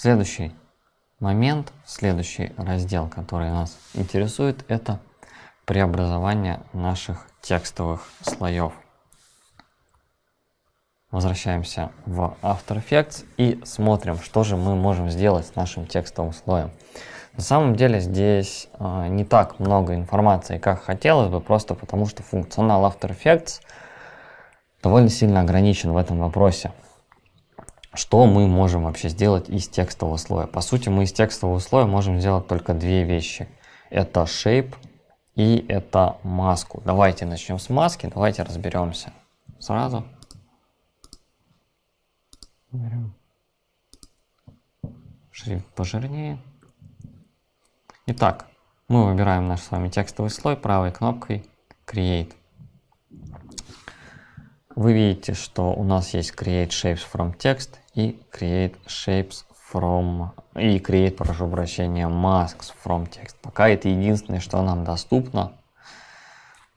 Следующий момент, следующий раздел, который нас интересует, это преобразование наших текстовых слоев. Возвращаемся в After Effects и смотрим, что же мы можем сделать с нашим текстовым слоем. На самом деле здесь э, не так много информации, как хотелось бы, просто потому что функционал After Effects довольно сильно ограничен в этом вопросе что мы можем вообще сделать из текстового слоя? По сути, мы из текстового слоя можем сделать только две вещи. Это shape и это маску. Давайте начнем с маски, давайте разберемся сразу. Берем шрифт пожирнее. Итак, мы выбираем наш с вами текстовый слой правой кнопкой Create. Вы видите, что у нас есть Create Shapes from Text и create shapes from и create, прошу прощения, masks from text. Пока это единственное, что нам доступно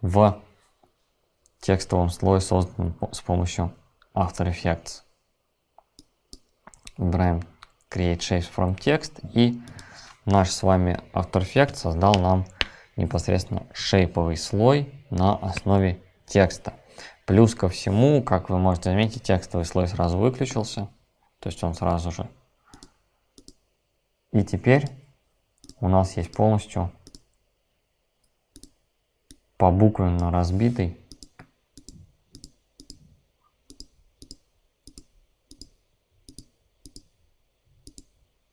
в текстовом слое, созданном с помощью After Effects. Выбираем create shapes from text и наш с вами After Effects создал нам непосредственно шейповый слой на основе текста. Плюс ко всему, как вы можете заметить, текстовый слой сразу выключился. То есть он сразу же. И теперь у нас есть полностью по буквенно разбитый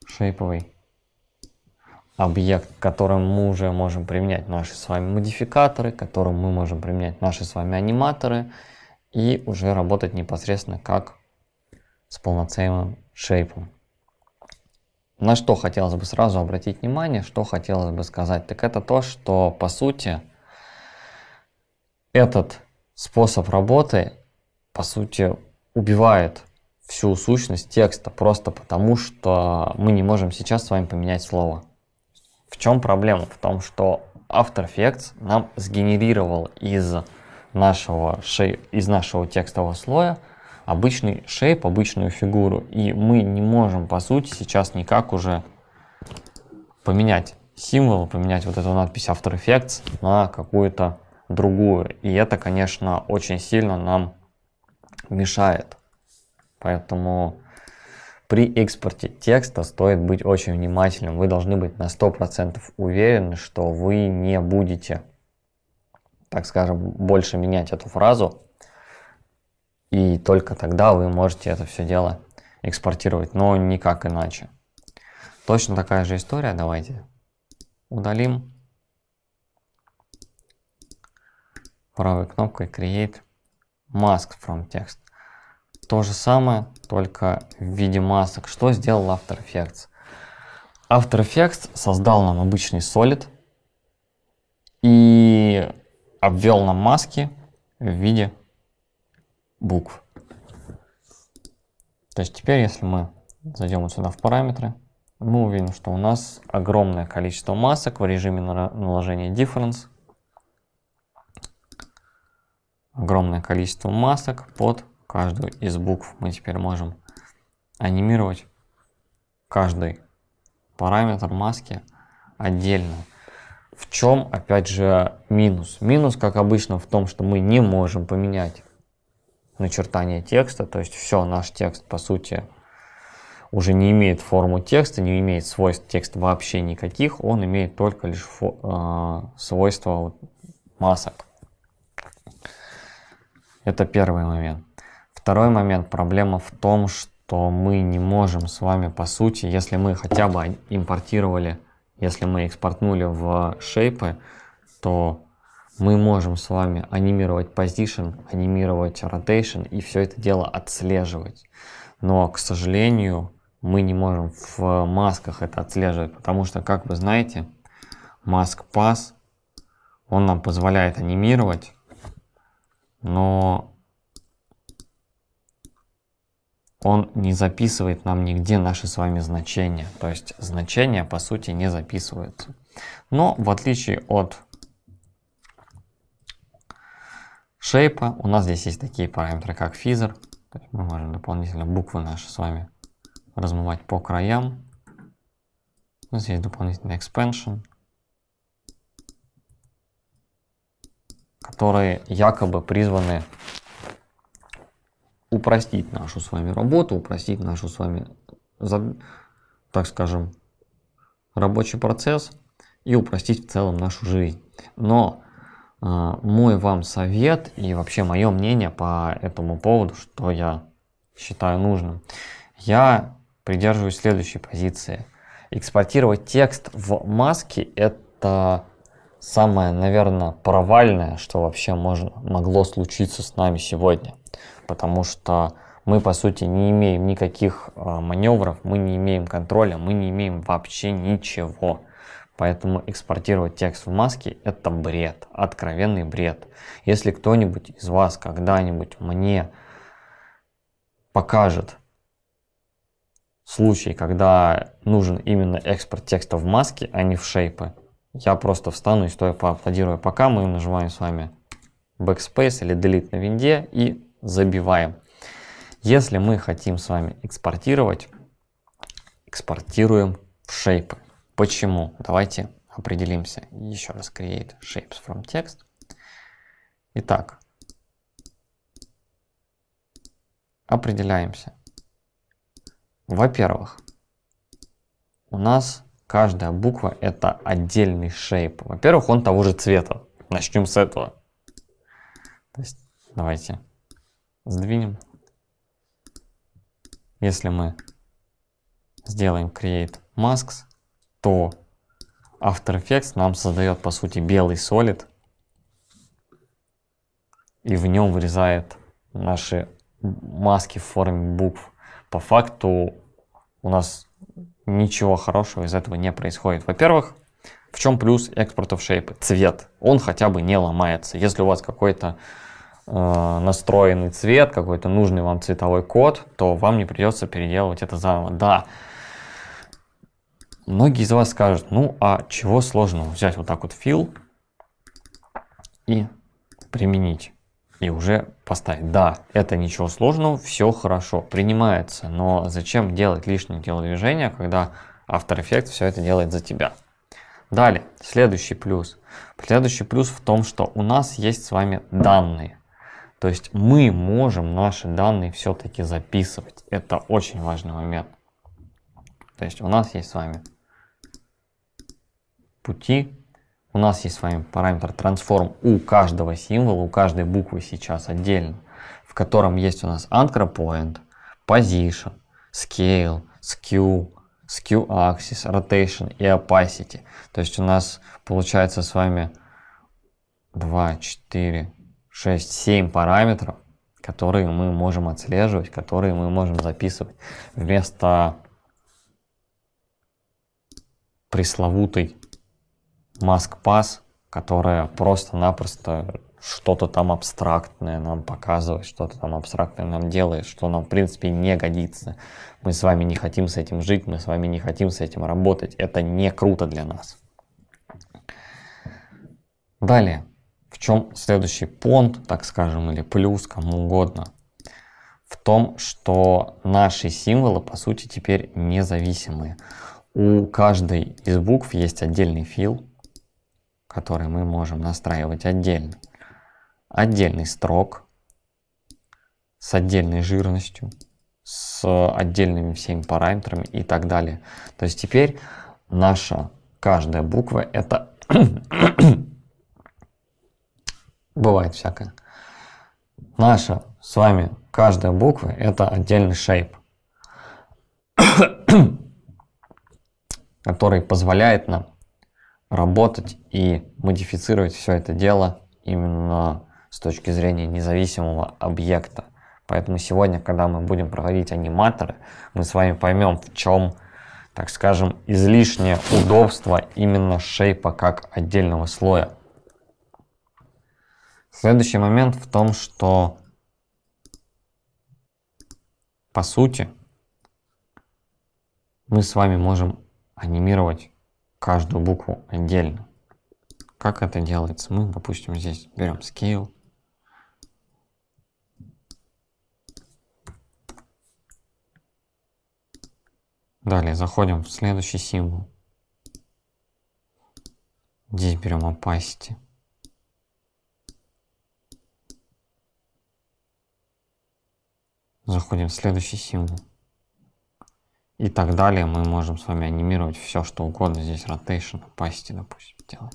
шейповый объект, к которому мы уже можем применять наши с вами модификаторы, к которому мы можем применять наши с вами аниматоры и уже работать непосредственно как с полноценным шейпом. На что хотелось бы сразу обратить внимание, что хотелось бы сказать, так это то, что по сути этот способ работы по сути убивает всю сущность текста просто потому, что мы не можем сейчас с вами поменять слово. В чем проблема? В том, что After Effects нам сгенерировал из нашего, из нашего текстового слоя обычный шейп, обычную фигуру, и мы не можем, по сути, сейчас никак уже поменять символ, поменять вот эту надпись After Effects на какую-то другую. И это, конечно, очень сильно нам мешает. Поэтому при экспорте текста стоит быть очень внимательным. Вы должны быть на 100% уверены, что вы не будете, так скажем, больше менять эту фразу, и только тогда вы можете это все дело экспортировать, но никак иначе. Точно такая же история, давайте удалим. Правой кнопкой Create Mask from Text. То же самое, только в виде масок. Что сделал After Effects? After Effects создал нам обычный Solid и обвел нам маски в виде букв. То есть теперь, если мы зайдем вот сюда в параметры, мы увидим, что у нас огромное количество масок в режиме наложения difference. Огромное количество масок под каждую из букв. Мы теперь можем анимировать каждый параметр маски отдельно. В чем, опять же, минус? Минус, как обычно, в том, что мы не можем поменять начертание текста, то есть все, наш текст, по сути, уже не имеет форму текста, не имеет свойств текста вообще никаких, он имеет только лишь э, свойства вот, масок. Это первый момент. Второй момент, проблема в том, что мы не можем с вами, по сути, если мы хотя бы импортировали, если мы экспортнули в шейпы, то мы можем с вами анимировать position, анимировать rotation и все это дело отслеживать. Но, к сожалению, мы не можем в масках это отслеживать, потому что, как вы знаете, mask pass, он нам позволяет анимировать, но он не записывает нам нигде наши с вами значения. То есть значения, по сути, не записываются. Но в отличие от шейпа. У нас здесь есть такие параметры, как физер. Мы можем дополнительно буквы наши с вами размывать по краям. Здесь есть дополнительный expansion, которые якобы призваны упростить нашу с вами работу, упростить нашу с вами, так скажем, рабочий процесс и упростить в целом нашу жизнь. Но а, мой вам совет и вообще мое мнение по этому поводу, что я считаю нужным. Я придерживаюсь следующей позиции. Экспортировать текст в маске – это самое, наверное, провальное, что вообще можно, могло случиться с нами сегодня. Потому что мы, по сути, не имеем никаких а, маневров, мы не имеем контроля, мы не имеем вообще ничего. Поэтому экспортировать текст в маске – это бред, откровенный бред. Если кто-нибудь из вас когда-нибудь мне покажет случай, когда нужен именно экспорт текста в маске, а не в шейпы, я просто встану и стоя поаплодирую. Пока мы нажимаем с вами Backspace или Delete на винде и забиваем. Если мы хотим с вами экспортировать, экспортируем в шейпы. Почему? Давайте определимся. Еще раз create shapes from text. Итак, определяемся. Во-первых, у нас каждая буква это отдельный шейп. Во-первых, он того же цвета. Начнем с этого. То есть, давайте сдвинем. Если мы сделаем create masks, то After Effects нам создает, по сути, белый солид и в нем вырезает наши маски в форме букв. По факту у нас ничего хорошего из этого не происходит. Во-первых, в чем плюс экспорта в шейпы? Цвет. Он хотя бы не ломается. Если у вас какой-то э, настроенный цвет, какой-то нужный вам цветовой код, то вам не придется переделывать это заново. Да, Многие из вас скажут, ну а чего сложного взять вот так вот fill и применить и уже поставить. Да, это ничего сложного, все хорошо, принимается, но зачем делать лишнее телодвижение, когда After Effects все это делает за тебя. Далее, следующий плюс. Следующий плюс в том, что у нас есть с вами данные. То есть мы можем наши данные все-таки записывать. Это очень важный момент. То есть у нас есть с вами пути. У нас есть с вами параметр transform у каждого символа, у каждой буквы сейчас отдельно, в котором есть у нас anchor point, position, scale, skew, skew axis, rotation и opacity. То есть у нас получается с вами 2, 4, 6, 7 параметров, которые мы можем отслеживать, которые мы можем записывать вместо пресловутой Маск-пас, которая просто-напросто что-то там абстрактное нам показывает, что-то там абстрактное нам делает, что нам, в принципе, не годится. Мы с вами не хотим с этим жить, мы с вами не хотим с этим работать. Это не круто для нас. Далее, в чем следующий понт, так скажем, или плюс, кому угодно, в том, что наши символы, по сути, теперь независимые. У каждой из букв есть отдельный фил, который мы можем настраивать отдельно. Отдельный строк с отдельной жирностью, с отдельными всеми параметрами и так далее. То есть теперь наша каждая буква это бывает всякое. Наша с вами каждая буква это отдельный шейп, который позволяет нам работать и модифицировать все это дело именно с точки зрения независимого объекта. Поэтому сегодня, когда мы будем проводить аниматоры, мы с вами поймем, в чем, так скажем, излишнее удобство именно шейпа как отдельного слоя. Следующий момент в том, что по сути мы с вами можем анимировать каждую букву отдельно. Как это делается? Мы, допустим, здесь берем scale. Далее заходим в следующий символ. Здесь берем opacity. Заходим в следующий символ и так далее. Мы можем с вами анимировать все, что угодно. Здесь rotation, opacity, допустим, делаем.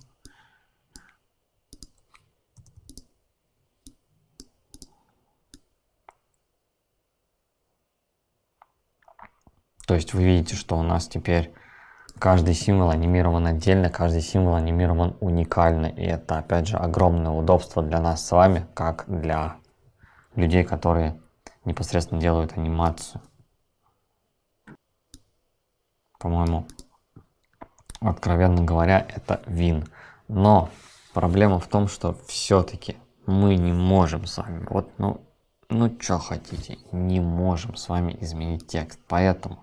То есть вы видите, что у нас теперь каждый символ анимирован отдельно, каждый символ анимирован уникально. И это, опять же, огромное удобство для нас с вами, как для людей, которые непосредственно делают анимацию по-моему, откровенно говоря, это вин. Но проблема в том, что все-таки мы не можем с вами, вот, ну, ну, что хотите, не можем с вами изменить текст. Поэтому,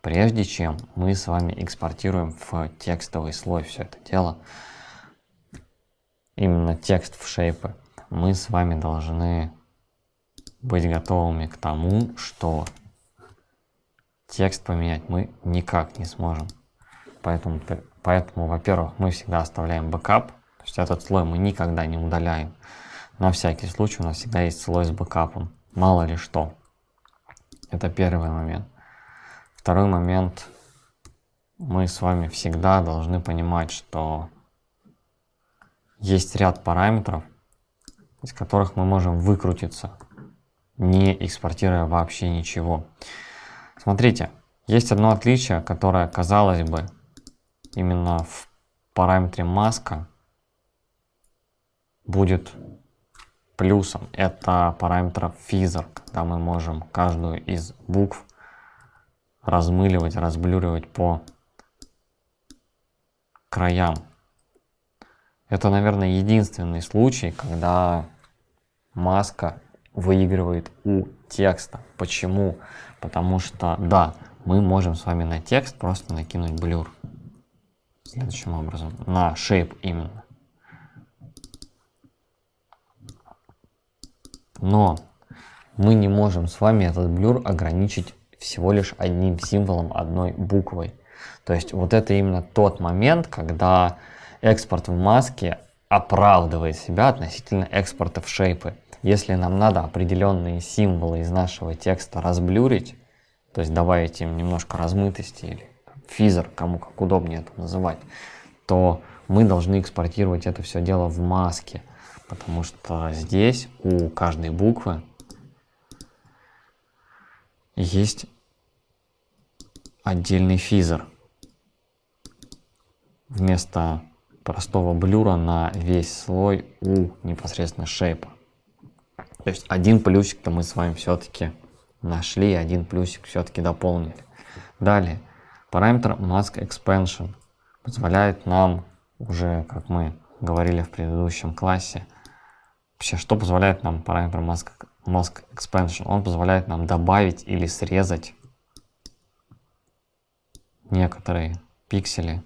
прежде чем мы с вами экспортируем в текстовый слой все это дело, именно текст в шейпы, мы с вами должны быть готовыми к тому, что текст поменять мы никак не сможем. Поэтому, поэтому во-первых, мы всегда оставляем бэкап, то есть этот слой мы никогда не удаляем. На всякий случай у нас всегда есть слой с бэкапом, мало ли что. Это первый момент. Второй момент, мы с вами всегда должны понимать, что есть ряд параметров, из которых мы можем выкрутиться, не экспортируя вообще ничего. Смотрите, есть одно отличие, которое, казалось бы, именно в параметре маска будет плюсом. Это параметр физер, когда мы можем каждую из букв размыливать, разблюривать по краям. Это, наверное, единственный случай, когда маска выигрывает у текста. Почему? Потому что, да, мы можем с вами на текст просто накинуть блюр. Следующим образом. На shape именно. Но мы не можем с вами этот блюр ограничить всего лишь одним символом, одной буквой. То есть вот это именно тот момент, когда экспорт в маске оправдывает себя относительно экспорта в шейпы. Если нам надо определенные символы из нашего текста разблюрить, то есть добавить им немножко размытости или физер, кому как удобнее это называть, то мы должны экспортировать это все дело в маске, потому что здесь у каждой буквы есть отдельный физер. Вместо простого блюра на весь слой у непосредственно шейпа. То есть один плюсик-то мы с вами все-таки нашли, один плюсик все-таки дополнили. Далее, параметр mask expansion позволяет нам уже, как мы говорили в предыдущем классе, вообще, что позволяет нам параметр mask, mask expansion? Он позволяет нам добавить или срезать некоторые пиксели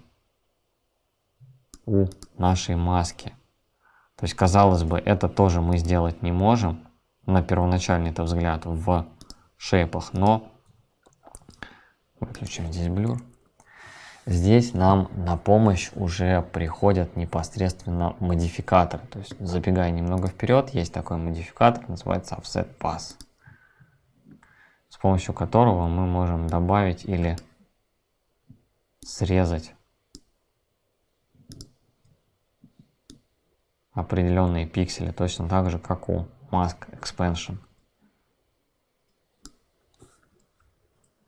у нашей маски. То есть, казалось бы, это тоже мы сделать не можем, на первоначальный-то взгляд в шейпах, но выключим здесь блюр. Здесь нам на помощь уже приходят непосредственно модификаторы. То есть забегая немного вперед, есть такой модификатор, называется Offset Pass, с помощью которого мы можем добавить или срезать определенные пиксели, точно так же, как у mask expansion.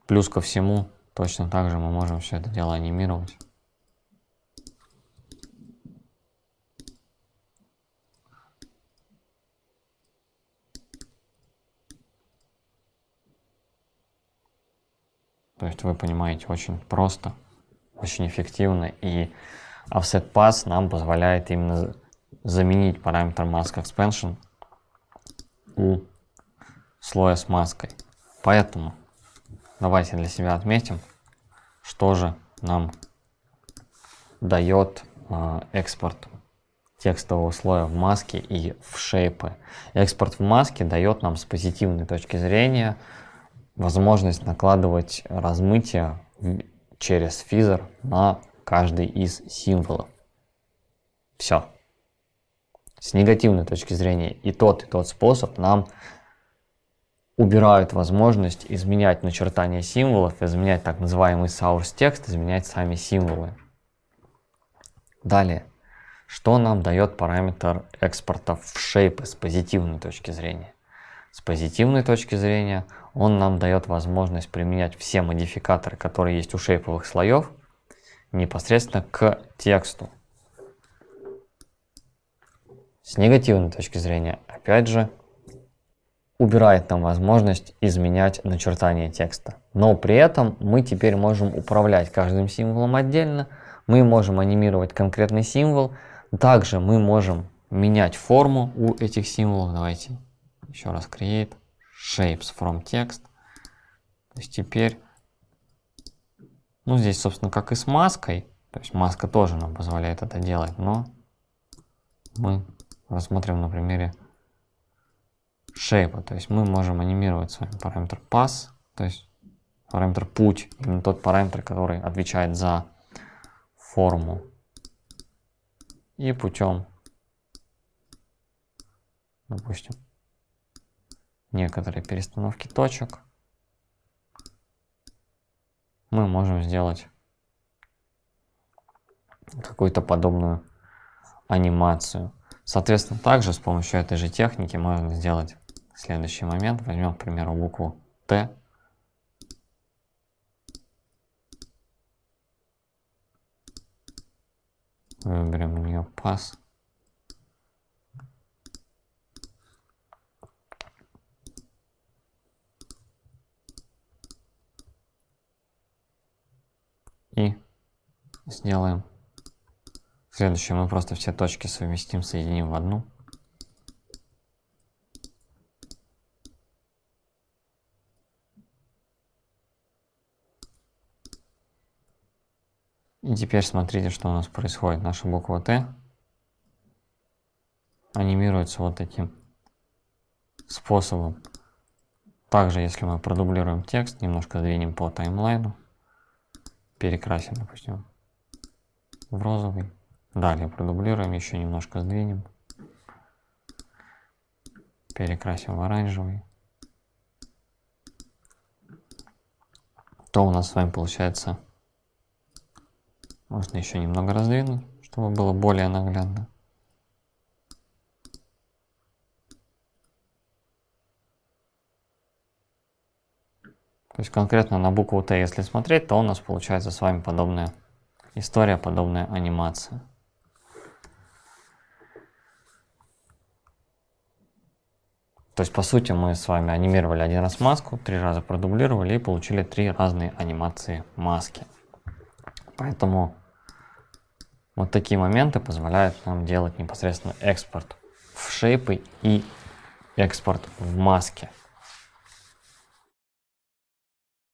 Плюс ко всему, точно так же мы можем все это дело анимировать. То есть вы понимаете, очень просто, очень эффективно. И offset pass нам позволяет именно заменить параметр mask expansion у слоя с маской. Поэтому давайте для себя отметим, что же нам дает э, экспорт текстового слоя в маске и в шейпы. Экспорт в маске дает нам с позитивной точки зрения возможность накладывать размытие через физер на каждый из символов. Все с негативной точки зрения и тот, и тот способ нам убирают возможность изменять начертание символов, изменять так называемый source текст, изменять сами символы. Далее, что нам дает параметр экспорта в shape с позитивной точки зрения? С позитивной точки зрения он нам дает возможность применять все модификаторы, которые есть у шейповых слоев, непосредственно к тексту. С негативной точки зрения, опять же, убирает нам возможность изменять начертание текста. Но при этом мы теперь можем управлять каждым символом отдельно, мы можем анимировать конкретный символ, также мы можем менять форму у этих символов. Давайте еще раз create shapes from text. То есть теперь, ну здесь, собственно, как и с маской, то есть маска тоже нам позволяет это делать, но мы рассмотрим на примере shape, То есть мы можем анимировать с вами параметр pass, то есть параметр путь, именно тот параметр, который отвечает за форму. И путем, допустим, некоторые перестановки точек мы можем сделать какую-то подобную анимацию. Соответственно, также с помощью этой же техники можно сделать следующий момент. Возьмем, к примеру, букву Т. Выберем у нее пас. И сделаем Следующее мы просто все точки совместим, соединим в одну. И теперь смотрите, что у нас происходит. Наша буква Т анимируется вот таким способом. Также, если мы продублируем текст, немножко двинем по таймлайну, перекрасим, допустим, в розовый. Далее продублируем, еще немножко сдвинем. Перекрасим в оранжевый. То у нас с вами получается... Можно еще немного раздвинуть, чтобы было более наглядно. То есть конкретно на букву Т, если смотреть, то у нас получается с вами подобная история, подобная анимация. То есть, по сути, мы с вами анимировали один раз маску, три раза продублировали и получили три разные анимации маски. Поэтому вот такие моменты позволяют нам делать непосредственно экспорт в шейпы и экспорт в маске.